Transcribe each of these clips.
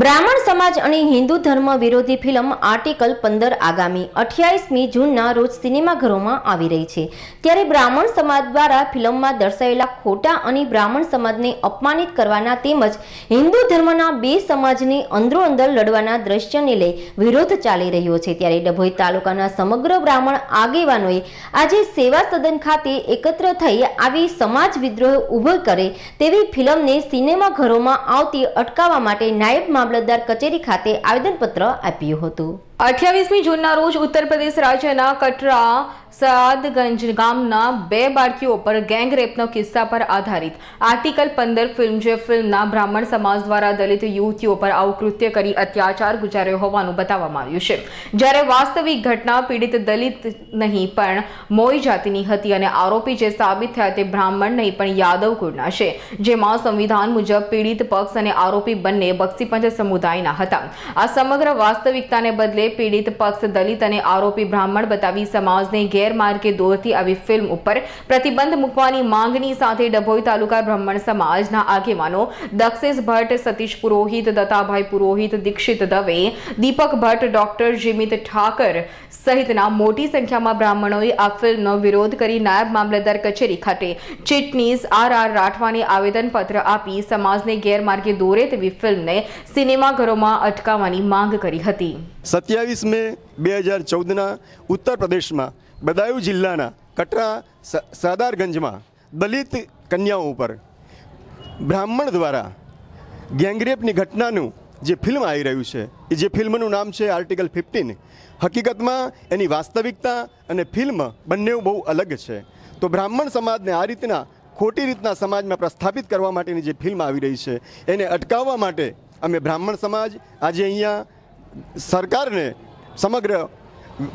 બ્રાહ્મણ સમાજ અને હિન્દુ ધર્મ વિરોધી ફિલ્મ આર્ટિકલ પંદર આગામી અઠ્યાવીસમી જૂનના રોજ સિનેમાઘરોમાં આવી રહી છે ત્યારે બ્રાહ્મણ સમાજ દ્વારા ફિલ્મમાં દર્શાવેલા ખોટા અને બ્રાહ્મણ સમાજને અપમાનિત કરવાના તેમજ હિન્દુ ધર્મના બે સમાજને અંદરોઅંદર લડવાના દ્રશ્યને લઈ વિરોધ ચાલી રહ્યો છે ત્યારે ડભોઈ તાલુકાના સમગ્ર બ્રાહ્મણ આગેવાનોએ આજે સેવા સદન ખાતે એકત્ર થઈ આવી સમાજ વિદ્રોહ ઊભો કરે તેવી ફિલ્મને સિનેમાઘરોમાં આવતી અટકાવવા માટે નાયબમાં મામલતદાર કચેરી ખાતે આવેદનપત્ર આપ્યું હતું અઠ્યાવીસમી જૂનના રોજ ઉત્તર પ્રદેશ રાજ્યના કટરા સઆદગંજ ગામના બે બાળકીઓ પર ગેંગરેપનો કિસ્સા પર આધારિત આર્ટિકલ પંદર ફિલ્મ જે ફિલ્મના બ્રાહ્મણ સમાજ દ્વારા દલિત યુવતીઓ પર આવું કૃત્ય કરી અત્યાચાર ગુજાર્યો હોવાનું બતાવવામાં આવ્યું છે જ્યારે વાસ્તવિક ઘટના પીડિત દલિત નહીં પણ મોઈ જાતિની હતી અને આરોપી જે સાબિત થયા તે બ્રાહ્મણ નહીં પણ યાદવ કુળના છે જેમાં સંવિધાન મુજબ પીડિત પક્ષ અને આરોપી બંને બક્ષીપંચ સમુદાયના હતા આ સમગ્ર વાસ્તવિકતાને બદલે પીડિત પક્ષ દલિત અને આરોપી બ્રાહ્મણ બતાવી સમાજને ગેરમાર્ગે દોરતી આવી ફિલ્મ ઉપર પ્રતિબંધ મૂકવાની માંગણી સાથે ડભોઈ તાલુકા બ્રાહ્મણ સમાજના આગેવાનો દક્ષેશ ભટ્ટ સતીશ પુરોહિત દત્તાભાઈ પુરોહિત દીક્ષિત દવે દીપક ભટ્ટ ડોક્ટર જીમિત ઠાકર સહિતના મોટી સંખ્યામાં બ્રાહ્મણોએ આ ફિલ્મનો વિરોધ કરી નાયબ મામલતદાર કચેરી ખાતે ચીટનીઝ આર આર રાઠવાને આવેદનપત્ર આપી સમાજને ગેરમાર્ગે દોરે તેવી ફિલ્મને સિનેમાઘરોમાં અટકાવવાની માંગ કરી હતી સત્ય સત્યાવીસ મે બે હજાર ચૌદના ઉત્તર પ્રદેશમાં બદાયુ જિલ્લાના કટરા સરદારગંજમાં દલિત કન્યાઓ ઉપર બ્રાહ્મણ દ્વારા ગેંગરેપની ઘટનાનું જે ફિલ્મ આવી રહ્યું છે એ જે ફિલ્મનું નામ છે આર્ટિકલ ફિફ્ટીન હકીકતમાં એની વાસ્તવિકતા અને ફિલ્મ બંને બહુ અલગ છે તો બ્રાહ્મણ સમાજને આ રીતના ખોટી રીતના સમાજમાં પ્રસ્થાપિત કરવા માટેની જે ફિલ્મ આવી રહી છે એને અટકાવવા માટે અમે બ્રાહ્મણ સમાજ આજે અહીંયા સરકારને સમગ્ર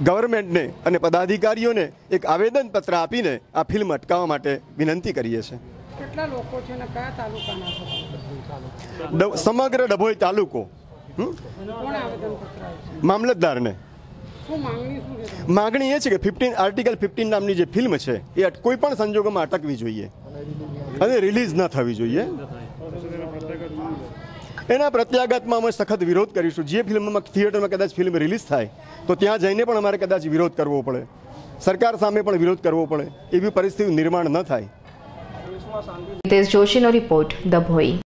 ગવર્મેન્ટને અને પદાધિકારીઓને એક આવેદનપત્ર આપીને આ ફિલ્મ અટકાવવા માટે વિનંતી કરીએ છીએ સમગ્ર ડભોઈ તાલુકો મામલતદારને માગણી એ છે કે ફિફ્ટીન આર્ટિકલ ફિફ્ટીન નામની જે ફિલ્મ છે એ કોઈ પણ સંજોગોમાં અટકવી જોઈએ અને રિલીઝ ન થવી જોઈએ એના પ્રત્યાઘાતમાં અમે સખત વિરોધ કરીશું જે ફિલ્મમાં થિયેટરમાં કદાચ ફિલ્મ રિલીઝ થાય તો ત્યાં જઈને પણ અમારે કદાચ વિરોધ કરવો પડે સરકાર સામે પણ વિરોધ કરવો પડે એવી પરિસ્થિતિ નિર્માણ ન થાય જોશીનો રિપોર્ટ દભોઈ